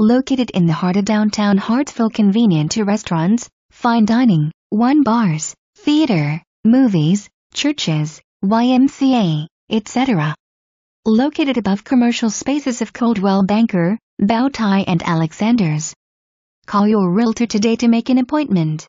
located in the heart of downtown Hartsville convenient to restaurants, fine dining, wine bars, theater, movies, churches, YMCA, etc. Located above commercial spaces of Coldwell Banker, Bowtie and Alexander's. Call your realtor today to make an appointment.